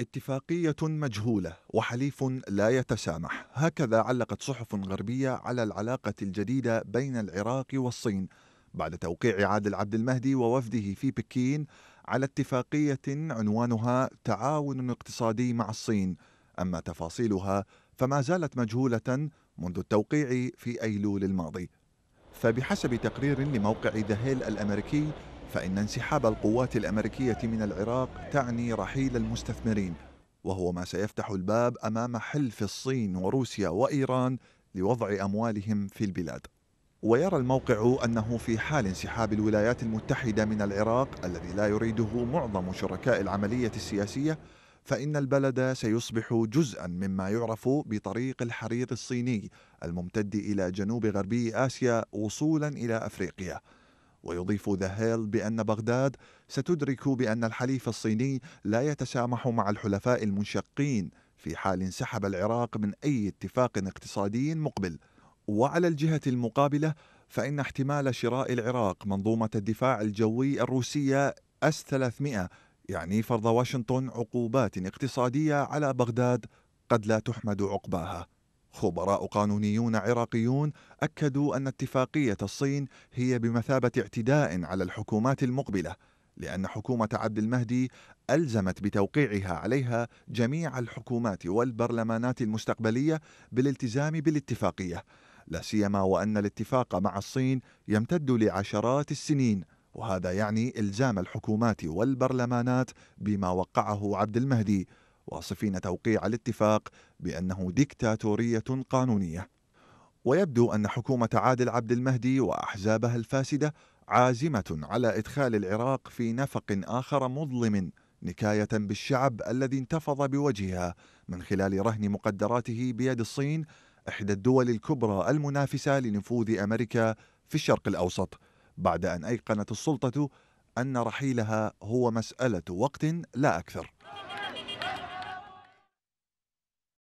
اتفاقية مجهولة وحليف لا يتسامح، هكذا علقت صحف غربية على العلاقة الجديدة بين العراق والصين بعد توقيع عادل عبد المهدي ووفده في بكين على اتفاقية عنوانها تعاون اقتصادي مع الصين، أما تفاصيلها فما زالت مجهولة منذ التوقيع في أيلول الماضي. فبحسب تقرير لموقع ذهيل الأمريكي فإن انسحاب القوات الأمريكية من العراق تعني رحيل المستثمرين وهو ما سيفتح الباب أمام حلف الصين وروسيا وإيران لوضع أموالهم في البلاد ويرى الموقع أنه في حال انسحاب الولايات المتحدة من العراق الذي لا يريده معظم شركاء العملية السياسية فإن البلد سيصبح جزءا مما يعرف بطريق الحرير الصيني الممتد إلى جنوب غربي آسيا وصولا إلى أفريقيا ويضيف ذا هيل بأن بغداد ستدرك بأن الحليف الصيني لا يتسامح مع الحلفاء المنشقين في حال انسحب العراق من أي اتفاق اقتصادي مقبل وعلى الجهة المقابلة فإن احتمال شراء العراق منظومة الدفاع الجوي الروسية أس 300 يعني فرض واشنطن عقوبات اقتصادية على بغداد قد لا تحمد عقباها خبراء قانونيون عراقيون اكدوا ان اتفاقيه الصين هي بمثابه اعتداء على الحكومات المقبله لان حكومه عبد المهدي الزمت بتوقيعها عليها جميع الحكومات والبرلمانات المستقبليه بالالتزام بالاتفاقيه لا سيما وان الاتفاق مع الصين يمتد لعشرات السنين وهذا يعني الزام الحكومات والبرلمانات بما وقعه عبد المهدي واصفين توقيع الاتفاق بأنه ديكتاتورية قانونية ويبدو أن حكومة عادل عبد المهدي وأحزابها الفاسدة عازمة على إدخال العراق في نفق آخر مظلم نكاية بالشعب الذي انتفض بوجهها من خلال رهن مقدراته بيد الصين إحدى الدول الكبرى المنافسة لنفوذ أمريكا في الشرق الأوسط بعد أن أيقنت السلطة أن رحيلها هو مسألة وقت لا أكثر